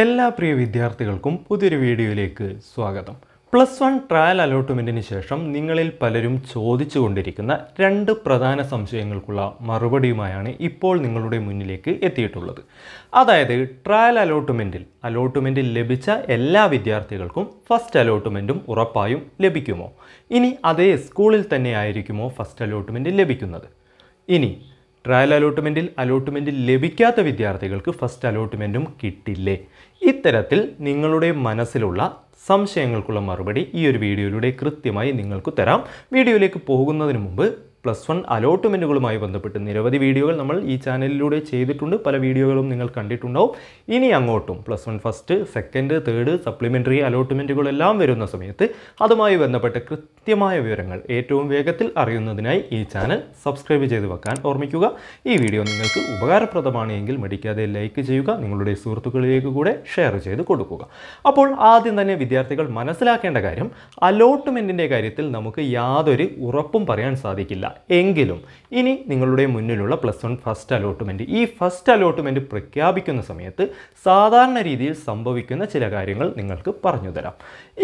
എല്ലാ പ്രിയ വിദ്യാർത്ഥികൾക്കും പുതിയൊരു വീഡിയോയിലേക്ക് സ്വാഗതം പ്ലസ് വൺ ട്രയൽ അലോട്ട്മെൻറ്റിന് ശേഷം നിങ്ങളിൽ പലരും ചോദിച്ചുകൊണ്ടിരിക്കുന്ന രണ്ട് പ്രധാന സംശയങ്ങൾക്കുള്ള മറുപടിയുമായാണ് ഇപ്പോൾ നിങ്ങളുടെ മുന്നിലേക്ക് എത്തിയിട്ടുള്ളത് അതായത് ട്രയൽ അലോട്ട്മെൻറ്റിൽ അലോട്ട്മെൻറ്റിൽ ലഭിച്ച എല്ലാ വിദ്യാർത്ഥികൾക്കും ഫസ്റ്റ് അലോട്ട്മെൻറ്റും ഉറപ്പായും ലഭിക്കുമോ ഇനി അതേ സ്കൂളിൽ തന്നെ ആയിരിക്കുമോ ഫസ്റ്റ് അലോട്ട്മെൻറ്റ് ലഭിക്കുന്നത് ഇനി ട്രയൽ അലോട്ട്മെൻറ്റിൽ അലോട്ട്മെൻറ്റ് ലഭിക്കാത്ത വിദ്യാർത്ഥികൾക്ക് ഫസ്റ്റ് അലോട്ട്മെൻറ്റും കിട്ടില്ലേ ഇത്തരത്തിൽ നിങ്ങളുടെ മനസ്സിലുള്ള സംശയങ്ങൾക്കുള്ള മറുപടി ഈ ഒരു വീഡിയോയിലൂടെ കൃത്യമായി നിങ്ങൾക്ക് തരാം വീഡിയോയിലേക്ക് പോകുന്നതിന് മുമ്പ് പ്ലസ് വൺ അലോട്ട്മെൻറ്റുകളുമായി ബന്ധപ്പെട്ട് നിരവധി വീഡിയോകൾ നമ്മൾ ഈ ചാനലിലൂടെ ചെയ്തിട്ടുണ്ട് പല വീഡിയോകളും നിങ്ങൾ കണ്ടിട്ടുണ്ടാവും ഇനി അങ്ങോട്ടും plus one first second third supplementary അലോട്ട്മെൻറ്റുകളെല്ലാം വരുന്ന സമയത്ത് അതുമായി ബന്ധപ്പെട്ട കൃത്യമായ വിവരങ്ങൾ ഏറ്റവും വേഗത്തിൽ അറിയുന്നതിനായി ഈ ചാനൽ സബ്സ്ക്രൈബ് ചെയ്ത് വെക്കാൻ ഓർമ്മിക്കുക ഈ വീഡിയോ നിങ്ങൾക്ക് ഉപകാരപ്രദമാണ് എങ്കിൽ മടിക്കാതെ ലൈക്ക് ചെയ്യുക നിങ്ങളുടെ സുഹൃത്തുക്കളിലേക്ക് കൂടെ ഷെയർ ചെയ്ത് കൊടുക്കുക അപ്പോൾ ആദ്യം തന്നെ വിദ്യാർത്ഥികൾ മനസ്സിലാക്കേണ്ട കാര്യം അലോട്ട്മെൻറ്റിൻ്റെ കാര്യത്തിൽ നമുക്ക് യാതൊരു ഉറപ്പും പറയാൻ സാധിക്കില്ല എങ്കിലും ഇനി നിങ്ങളുടെ മുന്നിലുള്ള പ്ലസ് വൺ ഫസ്റ്റ് അലോട്ട്മെൻറ്റ് ഈ ഫസ്റ്റ് അലോട്ട്മെൻറ്റ് പ്രഖ്യാപിക്കുന്ന സമയത്ത് സാധാരണ രീതിയിൽ സംഭവിക്കുന്ന ചില കാര്യങ്ങൾ നിങ്ങൾക്ക് പറഞ്ഞു തരാം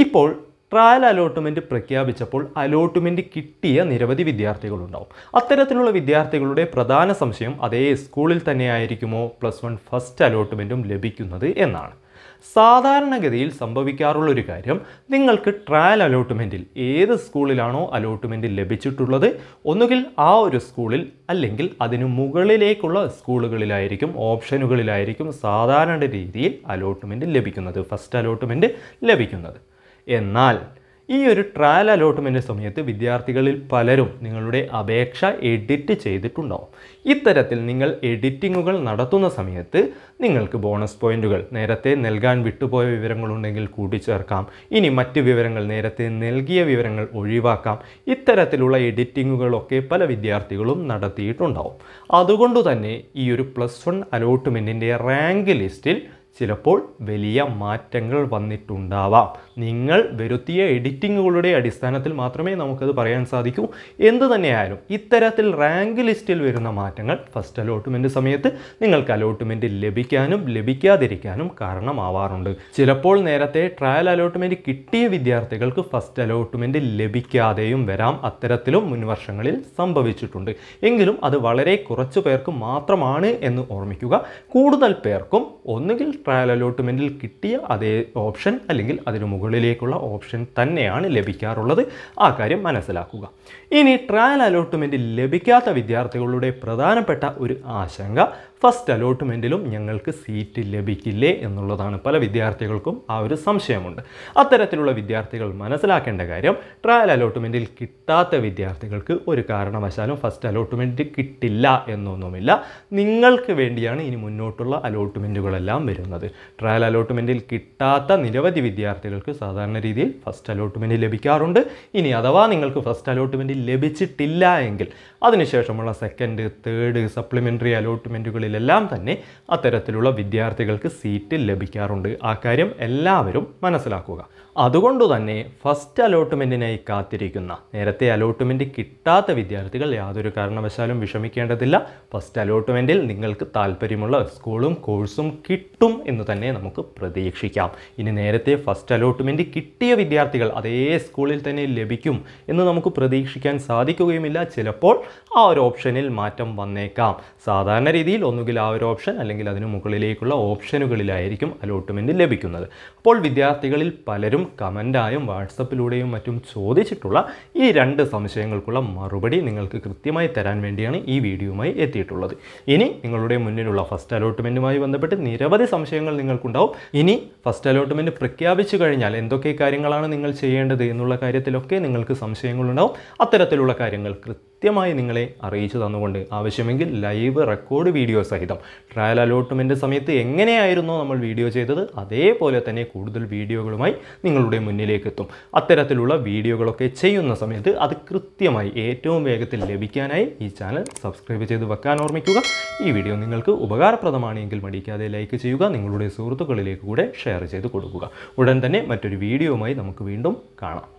ഇപ്പോൾ ട്രയൽ അലോട്ട്മെൻറ്റ് പ്രഖ്യാപിച്ചപ്പോൾ അലോട്ട്മെൻറ്റ് കിട്ടിയ നിരവധി വിദ്യാർത്ഥികളുണ്ടാവും അത്തരത്തിലുള്ള വിദ്യാർത്ഥികളുടെ പ്രധാന സംശയം അതേ സ്കൂളിൽ തന്നെയായിരിക്കുമോ പ്ലസ് വൺ ഫസ്റ്റ് അലോട്ട്മെൻറ്റും ലഭിക്കുന്നത് എന്നാണ് സാധാരണഗതിയിൽ സംഭവിക്കാറുള്ളൊരു ഒരു കാര്യം നിങ്ങൾക്ക് ട്രയൽ അലോട്ട്മെൻറ്റിൽ ഏത് സ്കൂളിലാണോ അലോട്ട്മെൻറ്റ് ലഭിച്ചിട്ടുള്ളത് ഒന്നുകിൽ ആ ഒരു സ്കൂളിൽ അല്ലെങ്കിൽ അതിനു മുകളിലേക്കുള്ള സ്കൂളുകളിലായിരിക്കും ഓപ്ഷനുകളിലായിരിക്കും സാധാരണ രീതിയിൽ അലോട്ട്മെൻറ്റ് ലഭിക്കുന്നത് ഫസ്റ്റ് അലോട്ട്മെൻറ്റ് ലഭിക്കുന്നത് എന്നാൽ ഈ ഒരു ട്രയൽ അലോട്ട്മെൻറ്റ് സമയത്ത് വിദ്യാർത്ഥികളിൽ പലരും നിങ്ങളുടെ അപേക്ഷ എഡിറ്റ് ചെയ്തിട്ടുണ്ടാവും ഇത്തരത്തിൽ നിങ്ങൾ എഡിറ്റിങ്ങുകൾ നടത്തുന്ന സമയത്ത് നിങ്ങൾക്ക് ബോണസ് പോയിൻറ്റുകൾ നേരത്തെ നൽകാൻ വിട്ടുപോയ വിവരങ്ങളുണ്ടെങ്കിൽ കൂട്ടിച്ചേർക്കാം ഇനി മറ്റ് വിവരങ്ങൾ നേരത്തെ നൽകിയ വിവരങ്ങൾ ഒഴിവാക്കാം ഇത്തരത്തിലുള്ള എഡിറ്റിങ്ങുകളൊക്കെ പല വിദ്യാർത്ഥികളും നടത്തിയിട്ടുണ്ടാവും അതുകൊണ്ട് തന്നെ ഈ ഒരു പ്ലസ് വൺ അലോട്ട്മെൻറ്റിൻ്റെ റാങ്ക് ലിസ്റ്റിൽ ചിലപ്പോൾ വലിയ മാറ്റങ്ങൾ വന്നിട്ടുണ്ടാവാം നിങ്ങൾ വരുത്തിയ എഡിറ്റിങ്ങുകളുടെ അടിസ്ഥാനത്തിൽ മാത്രമേ നമുക്കത് പറയാൻ സാധിക്കൂ എന്ത് തന്നെയായാലും ഇത്തരത്തിൽ റാങ്ക് ലിസ്റ്റിൽ വരുന്ന മാറ്റങ്ങൾ ഫസ്റ്റ് അലോട്ട്മെൻറ്റ് സമയത്ത് നിങ്ങൾക്ക് അലോട്ട്മെൻറ്റ് ലഭിക്കാനും ലഭിക്കാതിരിക്കാനും കാരണമാവാറുണ്ട് ചിലപ്പോൾ നേരത്തെ ട്രയൽ അലോട്ട്മെൻറ്റ് കിട്ടിയ വിദ്യാർത്ഥികൾക്ക് ഫസ്റ്റ് അലോട്ട്മെൻറ്റ് ലഭിക്കാതെയും വരാം അത്തരത്തിലും മുൻവർഷങ്ങളിൽ സംഭവിച്ചിട്ടുണ്ട് എങ്കിലും അത് വളരെ കുറച്ച് പേർക്ക് മാത്രമാണ് എന്ന് ഓർമ്മിക്കുക കൂടുതൽ പേർക്കും ഒന്നുകിൽ പാരലോട്ട്മെൻറ്റിൽ കിട്ടിയ അതേ ഓപ്ഷൻ അല്ലെങ്കിൽ അതിന് മുകളിലേക്കുള്ള ഓപ്ഷൻ തന്നെയാണ് ലഭിക്കാറുള്ളത് ആ കാര്യം മനസ്സിലാക്കുക ഇനി ട്രയൽ അലോട്ട്മെൻറ്റ് ലഭിക്കാത്ത വിദ്യാർത്ഥികളുടെ പ്രധാനപ്പെട്ട ഒരു ആശങ്ക ഫസ്റ്റ് അലോട്ട്മെൻറ്റിലും ഞങ്ങൾക്ക് സീറ്റ് ലഭിക്കില്ലേ എന്നുള്ളതാണ് പല വിദ്യാർത്ഥികൾക്കും ആ ഒരു സംശയമുണ്ട് അത്തരത്തിലുള്ള വിദ്യാർത്ഥികൾ മനസ്സിലാക്കേണ്ട കാര്യം ട്രയൽ അലോട്ട്മെൻറ്റിൽ കിട്ടാത്ത വിദ്യാർത്ഥികൾക്ക് ഒരു കാരണവശാലും ഫസ്റ്റ് അലോട്ട്മെൻറ്റ് കിട്ടില്ല എന്നൊന്നുമില്ല നിങ്ങൾക്ക് വേണ്ടിയാണ് ഇനി മുന്നോട്ടുള്ള അലോട്ട്മെൻറ്റുകളെല്ലാം വരുന്നത് ട്രയൽ അലോട്ട്മെൻറ്റിൽ കിട്ടാത്ത നിരവധി വിദ്യാർത്ഥികൾക്ക് സാധാരണ രീതിയിൽ ഫസ്റ്റ് അലോട്ട്മെൻറ്റ് ലഭിക്കാറുണ്ട് ഇനി അഥവാ നിങ്ങൾക്ക് ഫസ്റ്റ് അലോട്ട്മെൻറ്റ് ലഭിച്ചിട്ടില്ല എങ്കിൽ അതിനുശേഷമുള്ള സെക്കൻഡ് തേർഡ് സപ്ലിമെൻ്ററി അലോട്ട്മെൻറ്റുകളിൽ സ്കൂളുകളിലെല്ലാം തന്നെ അത്തരത്തിലുള്ള വിദ്യാർത്ഥികൾക്ക് സീറ്റ് ലഭിക്കാറുണ്ട് ആ കാര്യം എല്ലാവരും മനസ്സിലാക്കുക അതുകൊണ്ട് തന്നെ ഫസ്റ്റ് അലോട്ട്മെൻറ്റിനായി കാത്തിരിക്കുന്ന നേരത്തെ അലോട്ട്മെൻറ്റ് കിട്ടാത്ത വിദ്യാർത്ഥികൾ യാതൊരു കാരണവശാലും വിഷമിക്കേണ്ടതില്ല ഫസ്റ്റ് അലോട്ട്മെൻറ്റിൽ നിങ്ങൾക്ക് താല്പര്യമുള്ള സ്കൂളും കോഴ്സും കിട്ടും എന്ന് തന്നെ നമുക്ക് പ്രതീക്ഷിക്കാം ഇനി നേരത്തെ ഫസ്റ്റ് അലോട്ട്മെൻറ്റ് കിട്ടിയ വിദ്യാർത്ഥികൾ അതേ സ്കൂളിൽ തന്നെ ലഭിക്കും എന്ന് നമുക്ക് പ്രതീക്ഷിക്കാൻ സാധിക്കുകയുമില്ല ചിലപ്പോൾ ആ ഒരു ഓപ്ഷനിൽ മാറ്റം വന്നേക്കാം സാധാരണ രീതിയിൽ ഒന്നുകിൽ ആ ഒരു ഓപ്ഷൻ അല്ലെങ്കിൽ അതിന് മുകളിലേക്കുള്ള ഓപ്ഷനുകളിലായിരിക്കും അലോട്ട്മെൻറ്റ് ലഭിക്കുന്നത് അപ്പോൾ വിദ്യാർത്ഥികളിൽ പലരും കമൻറ്റായും വാട്സപ്പിലൂടെയും മറ്റും ചോദിച്ചിട്ടുള്ള ഈ രണ്ട് സംശയങ്ങൾക്കുള്ള മറുപടി നിങ്ങൾക്ക് കൃത്യമായി തരാൻ വേണ്ടിയാണ് ഈ വീഡിയോയുമായി എത്തിയിട്ടുള്ളത് ഇനി നിങ്ങളുടെ മുന്നിലുള്ള ഫസ്റ്റ് അലോട്ട്മെൻറ്റുമായി ബന്ധപ്പെട്ട് നിരവധി സംശയങ്ങൾ നിങ്ങൾക്കുണ്ടാവും ഇനി ഫസ്റ്റ് അലോട്ട്മെൻറ്റ് പ്രഖ്യാപിച്ചു കഴിഞ്ഞാൽ എന്തൊക്കെ കാര്യങ്ങളാണ് നിങ്ങൾ ചെയ്യേണ്ടത് എന്നുള്ള കാര്യത്തിലൊക്കെ നിങ്ങൾക്ക് സംശയങ്ങളുണ്ടാവും അത്തരത്തിലുള്ള കാര്യങ്ങൾ കൃത്യം കൃത്യമായി നിങ്ങളെ അറിയിച്ചു തന്നുകൊണ്ട് ആവശ്യമെങ്കിൽ ലൈവ് റെക്കോർഡ് വീഡിയോ സഹിതം ട്രയൽ അലോട്ട്മെൻറ്റ് സമയത്ത് എങ്ങനെയായിരുന്നു നമ്മൾ വീഡിയോ ചെയ്തത് അതേപോലെ തന്നെ കൂടുതൽ വീഡിയോകളുമായി നിങ്ങളുടെ മുന്നിലേക്ക് എത്തും അത്തരത്തിലുള്ള വീഡിയോകളൊക്കെ ചെയ്യുന്ന സമയത്ത് അത് കൃത്യമായി ഏറ്റവും വേഗത്തിൽ ലഭിക്കാനായി ഈ ചാനൽ സബ്സ്ക്രൈബ് ചെയ്ത് വെക്കാൻ ഓർമ്മിക്കുക ഈ വീഡിയോ നിങ്ങൾക്ക് ഉപകാരപ്രദമാണെങ്കിൽ മടിക്കാതെ ലൈക്ക് ചെയ്യുക നിങ്ങളുടെ സുഹൃത്തുക്കളിലേക്ക് കൂടെ ഷെയർ ചെയ്ത് കൊടുക്കുക ഉടൻ തന്നെ മറ്റൊരു വീഡിയോയുമായി നമുക്ക് വീണ്ടും കാണാം